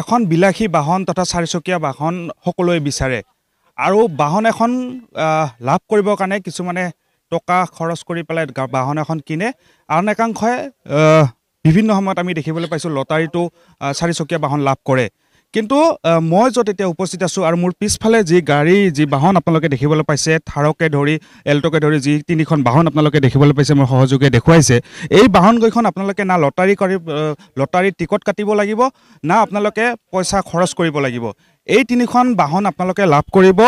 এখন বিলাসী বাহন তথা চাৰিচকীয়া বাহন সকলোৱে বিচাৰে আৰু বাহন এখন লাভ কৰিবৰ কাৰণে কিছুমানে টকা খৰচ কৰি পেলাই বাহন এখন কিনে আন একাংশই বিভিন্ন সময়ত আমি দেখিবলৈ পাইছোঁ লটাৰীটো চাৰিচকীয়া বাহন লাভ কৰে কিন্তু মই য'ত এতিয়া উপস্থিত আছোঁ আৰু মোৰ পিছফালে যি গাড়ী যি বাহন আপোনালোকে দেখিবলৈ পাইছে থাৰকে ধৰি এল্ট'কে ধৰি যি তিনিখন বাহন আপোনালোকে দেখিবলৈ পাইছে মোৰ সহযোগে দেখুৱাইছে এই বাহনকেইখন আপোনালোকে না লটাৰী কৰি লটাৰী টিকট কাটিব লাগিব না আপোনালোকে পইচা খৰচ কৰিব লাগিব এই তিনিখন বাহন আপোনালোকে লাভ কৰিব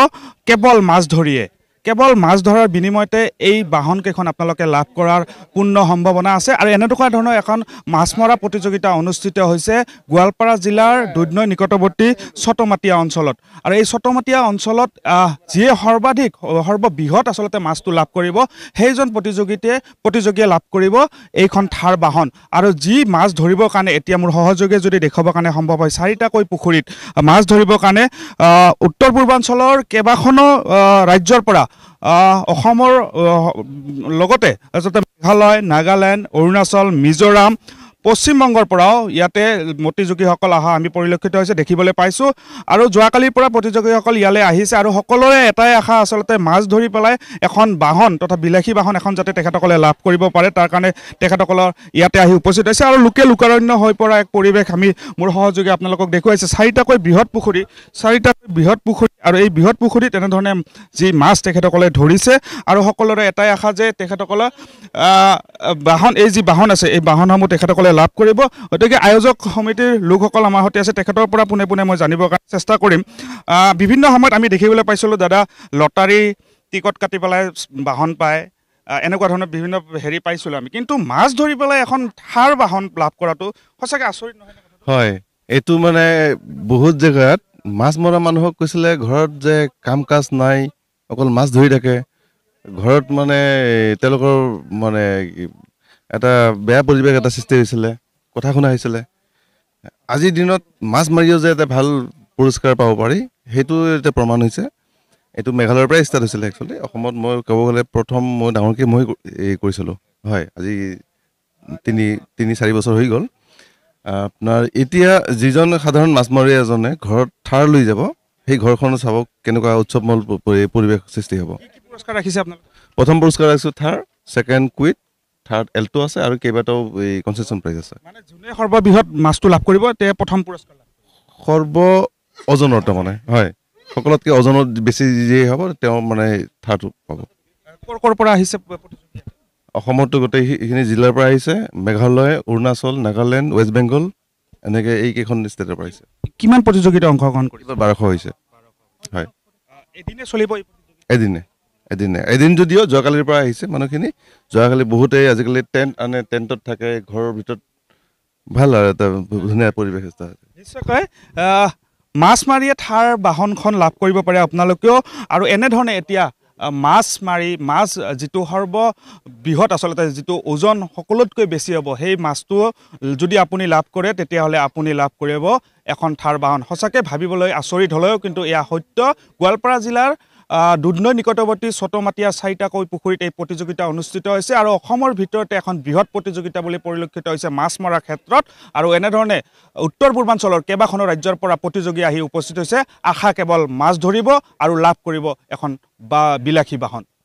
কেৱল মাছ ধৰিয়ে কেৱল মাছ ধৰাৰ বিনিময়তে এই বাহনকেইখন আপোনালোকে লাভ কৰাৰ পূৰ্ণ সম্ভাৱনা আছে আৰু এনেকুৱা ধৰণৰ এখন মাছ মৰা প্ৰতিযোগিতা অনুষ্ঠিত হৈছে গোৱালপাৰা জিলাৰ দুধনৈ নিকটৱৰ্তী ছটমাটীয়া অঞ্চলত আৰু এই ছটমাটীয়া অঞ্চলত যিয়ে সৰ্বাধিক সৰ্ববৃহৎ আচলতে মাছটো লাভ কৰিব সেইজন প্ৰতিযোগীতে প্ৰতিযোগীয়ে লাভ কৰিব এইখন থাৰ বাহন আৰু যি মাছ ধৰিবৰ কাৰণে এতিয়া মোৰ সহযোগে যদি দেখুৱাবৰ কাৰণে সম্ভৱ হয় চাৰিটাকৈ পুখুৰীত মাছ ধৰিবৰ কাৰণে উত্তৰ পূৰ্বাঞ্চলৰ কেইবাখনো ৰাজ্যৰ পৰা অসমৰ লগতে আচলতে মেঘালয় নাগালেণ্ড অৰুণাচল মিজোৰাম পশ্চিমবংগৰ পৰাও ইয়াতে প্ৰতিযোগীসকল অহা আমি পৰিলক্ষিত হৈছে দেখিবলৈ পাইছোঁ আৰু যোৱাকালিৰ পৰা প্ৰতিযোগীসকল ইয়ালৈ আহিছে আৰু সকলোৰে এটাই আশা আচলতে মাছ ধৰি পেলাই এখন বাহন তথা বিলাসী বাহন এখন যাতে তেখেতসকলে লাভ কৰিব পাৰে তাৰ কাৰণে তেখেতসকলৰ ইয়াতে আহি উপস্থিত হৈছে আৰু লোকে লোকাৰণ্য হৈ পৰা এক পৰিৱেশ আমি মোৰ সহযোগী আপোনালোকক দেখুৱাইছে চাৰিটাকৈ বৃহৎ পুখুৰী চাৰিটাকৈ বৃহৎ পুখুৰী আৰু এই বৃহৎ পুখুৰীত তেনেধৰণে যি মাছ তেখেতসকলে ধৰিছে আৰু সকলোৰে এটাই আশা যে তেখেতসকলে বাহন এই যি বাহন আছে এই বাহনসমূহ তেখেতসকলে লাভ কৰিব গতিকে আয়োজক সমিতিৰ লোকসকল আমাৰ সৈতে আছে তেখেতৰ পৰা পোনে পোনে মই জানিবৰ কাৰণে চেষ্টা কৰিম বিভিন্ন সময়ত আমি দেখিবলৈ পাইছিলোঁ দাদা লটাৰী টিকট কাটি পেলাই বাহন পায় এনেকুৱা ধৰণৰ বিভিন্ন হেৰি পাইছিলোঁ আমি কিন্তু মাছ ধৰি পেলাই এখন থাৰ বাহন লাভ কৰাটো সঁচাকৈ আচৰিত নহয় হয় এইটো মানে বহুত জেগাত মাছ মৰা মানুহক কৈছিলে ঘৰত যে কাম কাজ নাই অকল মাছ ধৰি থাকে ঘৰত মানে তেওঁলোকৰ মানে এটা বেয়া পৰিৱেশ এটা সৃষ্টি হৈছিলে কথা শুনা হৈছিলে আজিৰ দিনত মাছ মাৰিও যে এটা ভাল পুৰস্কাৰ পাব পাৰি সেইটো এতিয়া প্ৰমাণ হৈছে এইটো মেঘালয়ৰ পৰাই ষ্টাৰ্ট হৈছিলে একচুৱেলি অসমত মই ক'ব গ'লে প্ৰথম মই ডাঙৰকৈ মই কৰিছিলোঁ হয় আজি তিনি তিনি চাৰি বছৰ হৈ গ'ল আপোনাৰ এতিয়া যিজন সাধাৰণ মাছমৰীয়া এজনে ঘৰত থাৰ লৈ যাব সেই ঘৰখন চাব কেনেকুৱা উৎসৱমূল পৰিৱেশ সৃষ্টি হ'ব প্ৰথম পুৰস্কাৰ ৰাখিছোঁ থাৰ ছেকেণ্ড কুইট থাৰ্ড এল্টো আছে আৰু কেইবাটাও এই কনচেশ্যন প্ৰাইজ আছে সৰ্ববৃহৎ মাছটো লাভ কৰিব তেওঁ প্ৰথম পুৰস্কাৰ সৰ্ব অজনৰ তাৰমানে হয় সকলোতকৈ অজনত বেছি যিয়ে হ'ব তেওঁ মানে থাৰটো পাব ক'ৰ পৰা আহিছে অসমতো গোটেইখিনি জিলাৰ পৰা আহিছে মেঘালয় অৰুণাচল নাগালেণ্ড ৱেষ্ট বেংগল এনেকে এইকেইখন ষ্টেটৰ পৰা আহিছে কিমান প্ৰতিযোগিতা অংশগ্ৰহণ কৰিব বাৰশ হৈছে হয় এদিনে চলিব এদিনে এদিনে এদিন যদিও যোৱাকালিৰ পৰা আহিছে মানুহখিনি যোৱাকালি বহুতেই আজিকালি টেণ্ট আনে টেণ্টত থাকে ঘৰৰ ভিতৰত ভাল আৰু এটা ধুনীয়া পৰিৱেশ এটা নিশ্চয়কৈ মাছ মাৰিয়ে থাৰ বাহনখন লাভ কৰিব পাৰে আপোনালোকেও আৰু এনেধৰণে এতিয়া মাছ মাৰি মাছ যিটো সৰ্ববৃহৎ আচলতে যিটো ওজন সকলোতকৈ বেছি হ'ব সেই মাছটো যদি আপুনি লাভ কৰে তেতিয়াহ'লে আপুনি লাভ কৰিব এখন থাৰ বাহন সঁচাকৈ ভাবিবলৈ আচৰিত হ'লেও কিন্তু এয়া সত্য গোৱালপাৰা জিলাৰ দুধনৈ নিকটবৰ্তী ছটমাতিয়া চাৰিটাকৈ পুখুৰীত এই প্ৰতিযোগিতা অনুষ্ঠিত হৈছে আৰু অসমৰ ভিতৰতে এখন বৃহৎ প্ৰতিযোগিতা বুলি পৰিলক্ষিত হৈছে মাছ মৰাৰ ক্ষেত্ৰত আৰু এনেধৰণে উত্তৰ পূৰ্বাঞ্চলৰ কেইবাখনো ৰাজ্যৰ পৰা প্ৰতিযোগী আহি উপস্থিত হৈছে আশা কেৱল মাছ ধৰিব আৰু লাভ কৰিব এখন বা বিলাসী বাহন